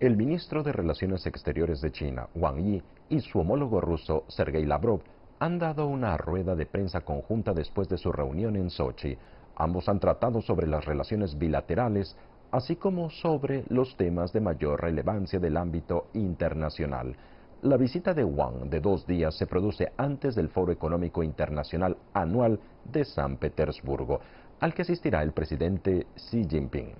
El ministro de Relaciones Exteriores de China, Wang Yi, y su homólogo ruso, Sergei Lavrov, han dado una rueda de prensa conjunta después de su reunión en Sochi. Ambos han tratado sobre las relaciones bilaterales, así como sobre los temas de mayor relevancia del ámbito internacional. La visita de Wang de dos días se produce antes del Foro Económico Internacional Anual de San Petersburgo, al que asistirá el presidente Xi Jinping.